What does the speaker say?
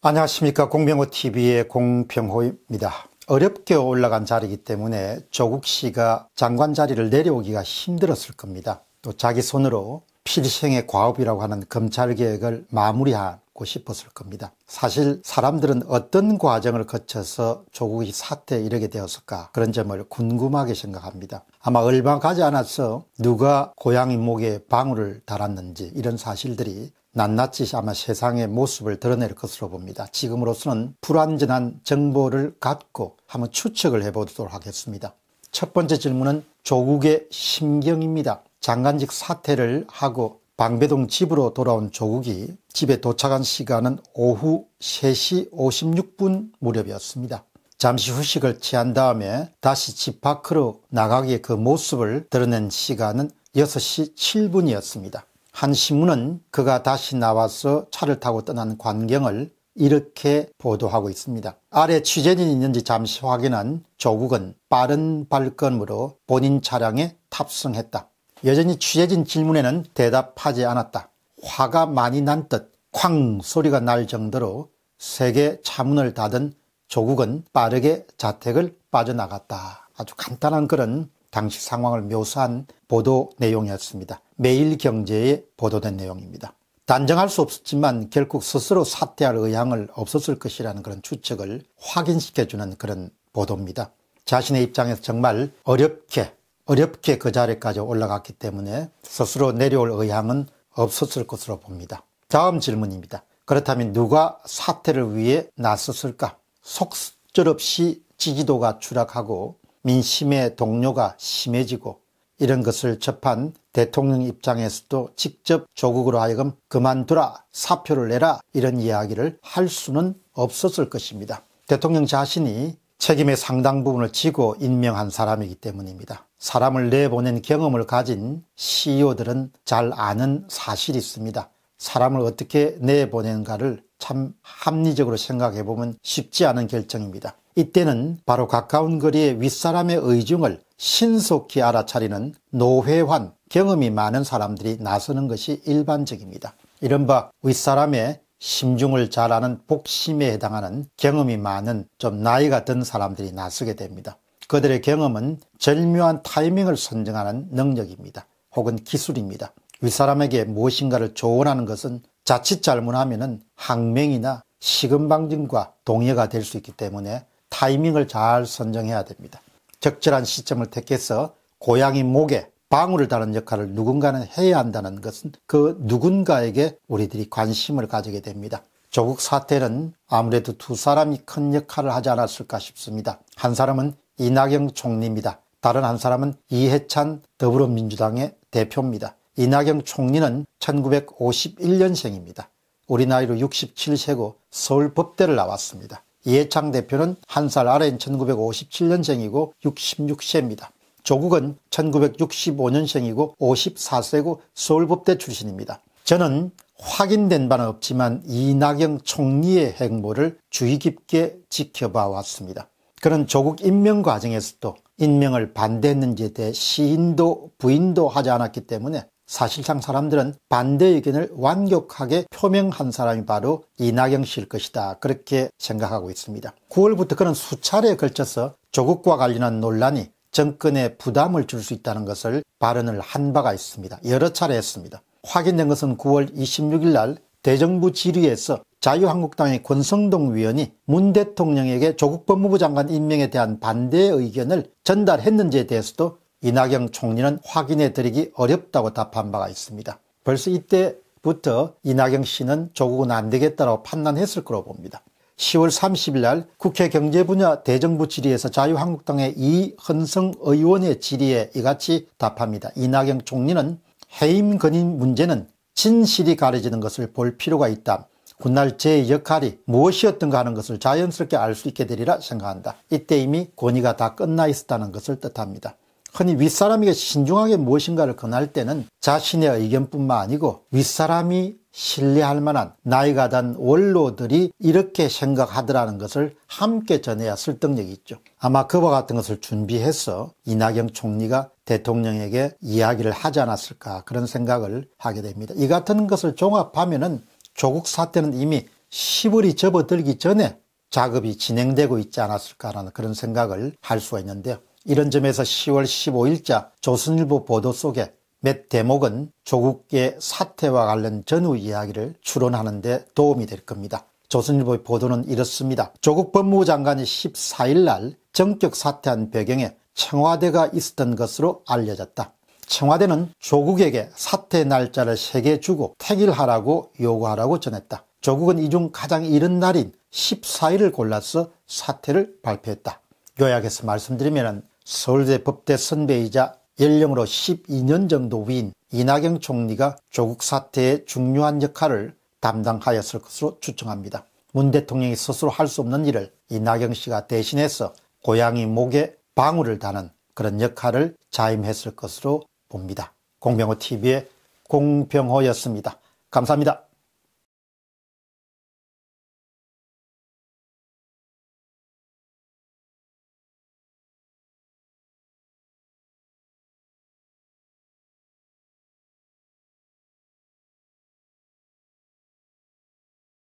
안녕하십니까 공병호TV의 공병호입니다. 어렵게 올라간 자리이기 때문에 조국 씨가 장관 자리를 내려오기가 힘들었을 겁니다. 또 자기 손으로 필생의 과업이라고 하는 검찰개혁을 마무리하고 싶었을 겁니다. 사실 사람들은 어떤 과정을 거쳐서 조국이 사태에 이르게 되었을까 그런 점을 궁금하게 생각합니다. 아마 얼마 가지 않아서 누가 고양이 목에 방울을 달았는지 이런 사실들이 낱낱이 아마 세상의 모습을 드러낼 것으로 봅니다. 지금으로서는 불완전한 정보를 갖고 한번 추측을 해보도록 하겠습니다. 첫 번째 질문은 조국의 심경입니다. 장관직 사퇴를 하고 방배동 집으로 돌아온 조국이 집에 도착한 시간은 오후 3시 56분 무렵이었습니다. 잠시 후식을 취한 다음에 다시 집 밖으로 나가기에그 모습을 드러낸 시간은 6시 7분이었습니다. 한 신문은 그가 다시 나와서 차를 타고 떠난 광경을 이렇게 보도하고 있습니다. 아래 취재진이 있는지 잠시 확인한 조국은 빠른 발걸음으로 본인 차량에 탑승했다. 여전히 취재진 질문에는 대답하지 않았다. 화가 많이 난 듯 쾅 소리가 날 정도로 세게 차문을 닫은 조국은 빠르게 자택을 빠져나갔다. 아주 간단한 그런 당시 상황을 묘사한 보도 내용이었습니다. 매일경제에 보도된 내용입니다. 단정할 수 없었지만 결국 스스로 사퇴할 의향을 없었을 것이라는 그런 추측을 확인시켜주는 그런 보도입니다. 자신의 입장에서 정말 어렵게 어렵게 그 자리까지 올라갔기 때문에 스스로 내려올 의향은 없었을 것으로 봅니다. 다음 질문입니다. 그렇다면 누가 사퇴를 위해 나섰을까? 속절없이 지지도가 추락하고 민심의 동료가 심해지고 이런 것을 접한 대통령 입장에서도 직접 조국으로 하여금 그만두라 사표를 내라 이런 이야기를 할 수는 없었을 것입니다. 대통령 자신이 책임의 상당 부분을 지고 임명한 사람이기 때문입니다. 사람을 내보낸 경험을 가진 CEO들은 잘 아는 사실이 있습니다. 사람을 어떻게 내보낸가를 참 합리적으로 생각해보면 쉽지 않은 결정입니다. 이때는 바로 가까운 거리의 윗사람의 의중을 신속히 알아차리는 노회환 경험이 많은 사람들이 나서는 것이 일반적입니다. 이른바 윗사람의 심중을 잘 아는 복심에 해당하는 경험이 많은 좀 나이가 든 사람들이 나서게 됩니다. 그들의 경험은 절묘한 타이밍을 선정하는 능력입니다. 혹은 기술입니다. 윗사람에게 무엇인가를 조언하는 것은 자칫 잘못하면 항명이나 시금방진과 동해가 될 수 있기 때문에 타이밍을 잘 선정해야 됩니다. 적절한 시점을 택해서 고양이 목에 방울을 다는 역할을 누군가는 해야 한다는 것은 그 누군가에게 우리들이 관심을 가지게 됩니다. 조국 사태는 아무래도 두 사람이 큰 역할을 하지 않았을까 싶습니다. 한 사람은 이낙연 총리입니다. 다른 한 사람은 이해찬 더불어민주당의 대표입니다. 이낙연 총리는 1951년생입니다. 우리 나이로 67세고 서울 법대를 나왔습니다. 이해창 대표는 한살 아래인 1957년생이고 66세입니다. 조국은 1965년생이고 54세고 서울법대 출신입니다. 저는 확인된 바는 없지만 이낙연 총리의 행보를 주의 깊게 지켜봐 왔습니다. 그는 조국 임명 과정에서도 임명을 반대했는지에 대해 시인도 부인도 하지 않았기 때문에 사실상 사람들은 반대 의견을 완격하게 표명한 사람이 바로 이낙연 씨일 것이다 그렇게 생각하고 있습니다. 9월부터 그는 수차례에 걸쳐서 조국과 관련한 논란이 정권에 부담을 줄 수 있다는 것을 발언을 한 바가 있습니다. 여러 차례 했습니다. 확인된 것은 9월 26일 날 대정부 질의에서 자유한국당의 권성동 위원이 문 대통령에게 조국 법무부 장관 임명에 대한 반대 의견을 전달했는지에 대해서도 이낙연 총리는 확인해드리기 어렵다고 답한 바가 있습니다. 벌써 이때부터 이낙연 씨는 조국은 안되겠다고 판단했을 거로 봅니다. 10월 30일 날 국회 경제분야 대정부 질의에서 자유한국당의 이헌성 의원의 질의에 이같이 답합니다. 이낙연 총리는 해임 건인 문제는 진실이 가려지는 것을 볼 필요가 있다. 군날제 역할이 무엇이었던가 하는 것을 자연스럽게 알 수 있게 되리라 생각한다. 이때 이미 권위가 다 끝나 있었다는 것을 뜻합니다. 흔히 윗사람에게 신중하게 무엇인가를 권할 때는 자신의 의견뿐만 아니고 윗사람이 신뢰할 만한 나이가 단 원로들이 이렇게 생각하더라는 것을 함께 전해야 설득력이 있죠. 아마 그와 같은 것을 준비해서 이낙연 총리가 대통령에게 이야기를 하지 않았을까 그런 생각을 하게 됩니다. 이 같은 것을 종합하면 조국 사태는 이미 시월이 접어들기 전에 작업이 진행되고 있지 않았을까라는 그런 생각을 할 수가 있는데요. 이런 점에서 10월 15일자 조선일보 보도 속에 몇 대목은 조국의 사태와 관련 전후 이야기를 추론하는 데 도움이 될 겁니다. 조선일보의 보도는 이렇습니다. 조국 법무부 장관이 14일날 정격 사퇴한 배경에 청와대가 있었던 것으로 알려졌다. 청와대는 조국에게 사퇴 날짜를 세게 주고 택일하라고 요구하라고 전했다. 조국은 이 중 가장 이른 날인 14일을 골라서 사퇴를 발표했다. 요약해서 말씀드리면 서울대 법대 선배이자 연령으로 12년 정도 위인 이낙영 총리가 조국 사태의 중요한 역할을 담당하였을 것으로 추정합니다. 문 대통령이 스스로 할 수 없는 일을 이낙영 씨가 대신해서 고양이 목에 방울을 다는 그런 역할을 자임했을 것으로 봅니다. 공병호 TV의 공병호였습니다. 감사합니다.